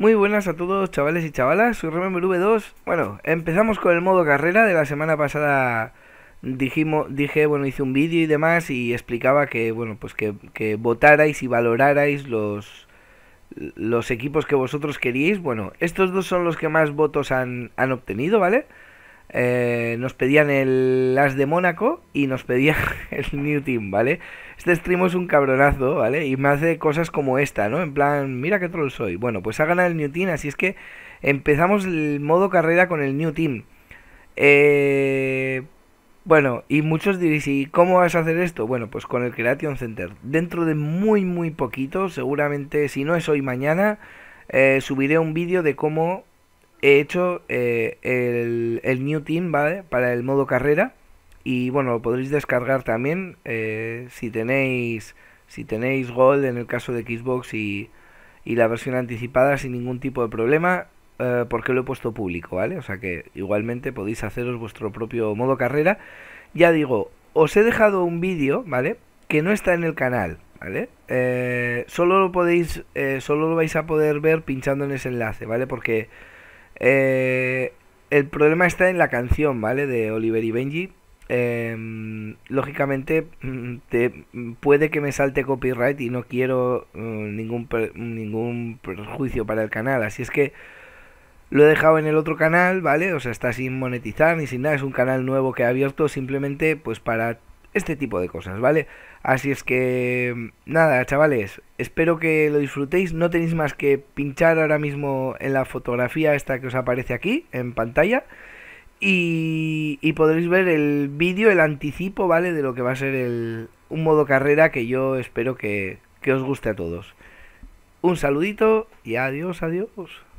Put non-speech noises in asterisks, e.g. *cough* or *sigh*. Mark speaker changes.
Speaker 1: Muy buenas a todos chavales y chavalas, soy Remember V2 Bueno, empezamos con el modo carrera de la semana pasada dijimos, Dije, bueno, hice un vídeo y demás y explicaba que, bueno, pues que, votarais y valorarais los, los equipos que vosotros queríais Bueno, estos dos son los que más votos han, han obtenido, ¿vale? vale eh, nos pedían el As de Mónaco y nos pedían *laughs* el New Team, ¿vale? Este stream es un cabronazo, ¿vale? Y me hace cosas como esta, ¿no? En plan, mira qué troll soy. Bueno, pues ha ganado el New Team, así es que empezamos el modo carrera con el New Team. Eh, bueno, y muchos diréis, ¿y cómo vas a hacer esto? Bueno, pues con el Creation Center. Dentro de muy, muy poquito, seguramente, si no es hoy, mañana, eh, subiré un vídeo de cómo he hecho eh, el, New Team, ¿vale? Para el modo carrera. Y bueno, lo podréis descargar también eh, si tenéis si tenéis Gold en el caso de Xbox y, y la versión anticipada sin ningún tipo de problema eh, porque lo he puesto público, ¿vale? O sea que igualmente podéis haceros vuestro propio modo carrera. Ya digo, os he dejado un vídeo, ¿vale? Que no está en el canal, ¿vale? solo lo podéis, solo lo vais a poder ver pinchando en ese enlace, ¿vale? Porque eh, el problema está en la canción, ¿vale? De Oliver y Benji. Em, lógicamente mm, puede que me salte copyright y no quiero mm, ningún, ningún perjuicio para el canal. Así es que lo he dejado en el otro canal, ¿vale? O sea, está sin monetizar ni sin nada. Es un canal nuevo que he abierto simplemente pues para este tipo de cosas, ¿vale? Así es que, nada, chavales, espero que lo disfrutéis. No tenéis más que pinchar ahora mismo en la fotografía esta que os aparece aquí, en pantalla. Y, podréis ver el vídeo, el anticipo, ¿vale? De lo que va a ser el, un modo carrera que yo espero que, que os guste a todos. Un saludito y adiós, adiós.